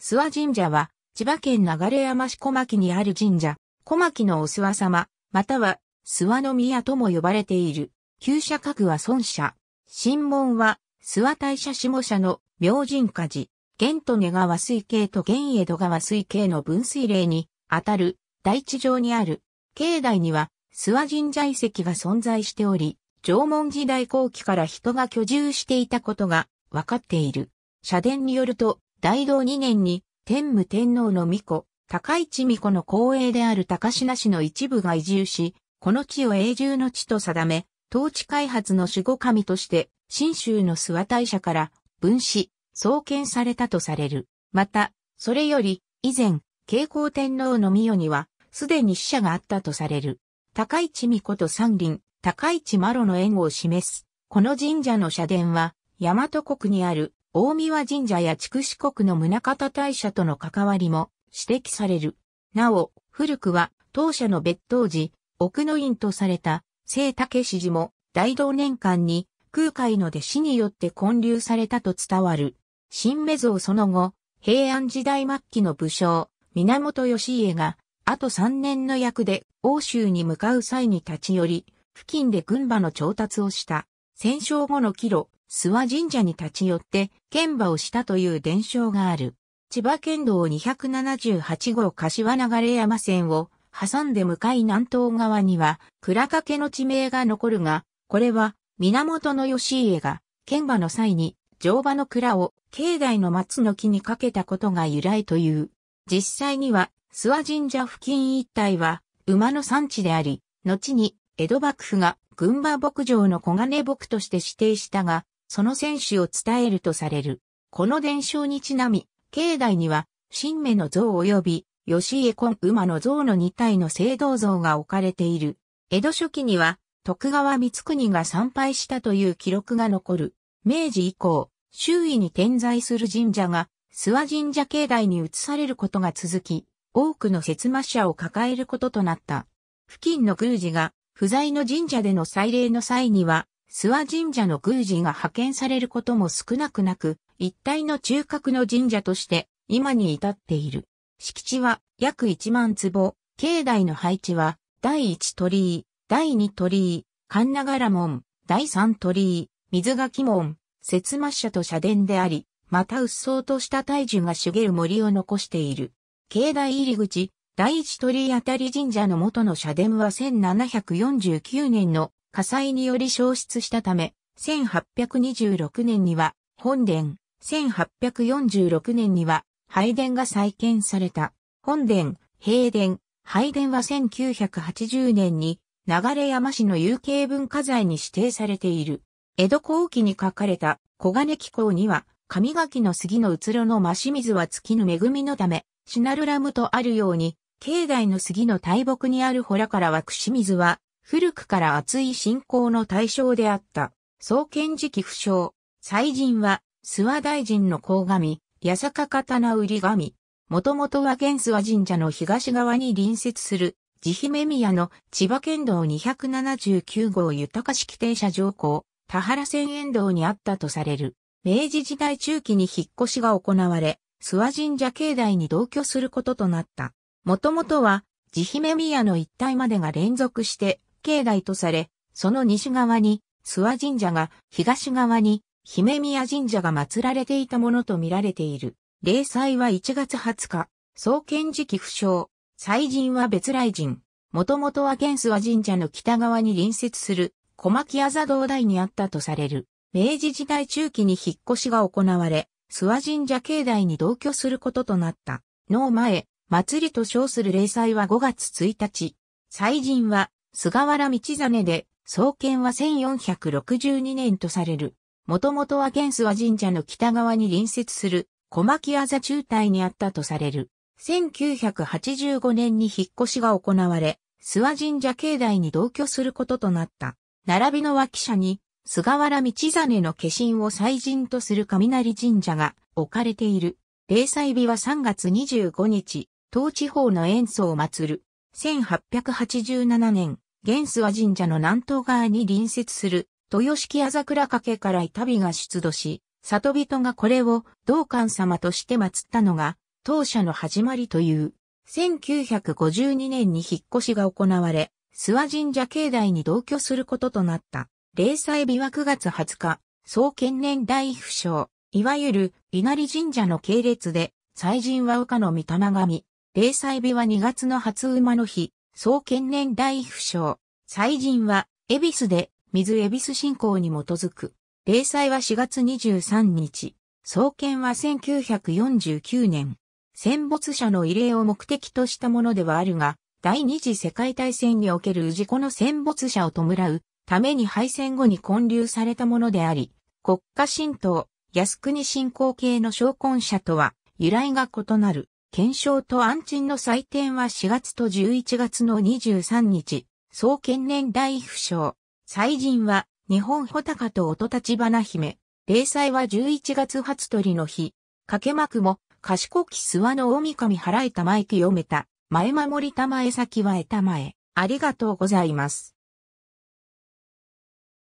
諏訪神社は、千葉県流山市小牧にある神社、小牧のお諏訪様、または、諏訪宮とも呼ばれている、旧社格は孫社、神門は、諏訪大社下社の明神家寺、玄と根川水系と玄江戸川水系の分水嶺に、あたる、大地上にある、境内には、諏訪神社遺跡が存在しており、縄文時代後期から人が居住していたことが分かっている。社殿によると、大道2年に天武天皇の御子、高市御子の後衛である高品氏の一部が移住し、この地を永住の地と定め、統治開発の守護神として、新州の諏訪大社から分子、創建されたとされる。また、それより、以前、慶光天皇の御代には、すでに死者があったとされる。高市御子と山林、高市麻呂の縁を示す。この神社の社殿は、大和国にある大宮神社や筑紫国の宗方大社との関わりも指摘される。なお、古くは当社の別当時、奥の院とされた聖武氏寺も大同年間に空海の弟子によって建立されたと伝わる。新目像その後、平安時代末期の武将、源義家が、あと3年の役で欧州に向かう際に立ち寄り、付近で軍馬の調達をした。戦勝後の帰路、諏訪神社に立ち寄って剣馬をしたという伝承がある。千葉県道278号柏流山線を挟んで向かい南東側には倉掛の地名が残るが、これは源義家が剣馬の際に乗馬の蔵を境内の松の木にかけたことが由来という。実際には諏訪神社付近一帯は馬の産地であり、後に江戸幕府が群馬牧場の小金牧として指定したが、その選手を伝えるとされる。この伝承にちなみ、境内には、新芽の像及び、吉江根馬の像の2体の聖堂像が置かれている。江戸初期には、徳川光国が参拝したという記録が残る。明治以降、周囲に点在する神社が、諏訪神社境内に移されることが続き、多くの節魔者を抱えることとなった。付近の宮司が、不在の神社での祭礼の際には、諏訪神社の宮司が派遣されることも少なくなく、一体の中核の神社として今に至っている。敷地は約1万坪、境内の配置は第1鳥居、第2鳥居、神長良門、第3鳥居、水垣門、節末社と社殿であり、また鬱蒼とした大樹が茂る森を残している。境内入り口、第一鳥居あたり神社の元の社殿は1749年の火災により消失したため、1826年には本殿、1846年には拝殿が再建された。本殿、平殿、拝殿は1980年に流山市の有形文化財に指定されている。江戸後期に書かれた小金紀行には、上垣の杉の移ろの増し水は月の恵みのため、シナルラムとあるように、境内の杉の大木にある洞からは串水は、古くから厚い信仰の対象であった、創建時期不詳、祭神は、諏訪大臣の甲神、八坂刀売神。もともとは現諏訪神社の東側に隣接する、慈姫宮の千葉県道279号豊式停車場校、田原線沿道にあったとされる。明治時代中期に引っ越しが行われ、諏訪神社境内に同居することとなった。もともとは、慈姫宮の一帯までが連続して境内とされ、その西側に諏訪神社が、東側に姫宮神社が祀られていたものと見られている。霊祭は1月20日、創建時期不詳、祭神は別来神。もともとは現諏訪神社の北側に隣接する小牧あざ堂台にあったとされる。明治時代中期に引っ越しが行われ、諏訪神社境内に同居することとなった。の前、祭りと称する霊祭は5月1日。祭神は菅原道真で、創建は1462年とされる。もともとは元諏訪神社の北側に隣接する小牧あざ中隊にあったとされる。1985年に引っ越しが行われ、諏訪神社境内に同居することとなった。並びの脇舎に、菅原道真の化身を祭神とする雷神社が置かれている。例祭日は3月25日、東地方の演奏を祀る。1887年、元諏訪神社の南東側に隣接する、豊敷あ桜掛から板火が出土し、里人がこれを道館様として祀ったのが、当社の始まりという。1952年に引っ越しが行われ、諏訪神社境内に同居することとなった。霊祭日は9月20日、創建年代不詳、いわゆる稲荷神社の系列で、祭神は岡の御霊神、例祭日は2月の初馬の日、創建年大不詳。祭神は、恵比寿で、水恵比寿信仰に基づく。例祭は4月23日。創建は1949年。戦没者の慰霊を目的としたものではあるが、第二次世界大戦における氏子の戦没者を弔うために敗戦後に建立されたものであり、国家神道、靖国信仰系の昇魂者とは由来が異なる。検証と安鎮の祭典は4月と11月の23日、総建年代不詳。祭神は、日本穂高と音立花姫。霊祭は11月初鳥の日。掛け幕も、賢き諏訪の大神払えたまえ清めた。前守りたまえ先はえたまえ。ありがとうございます。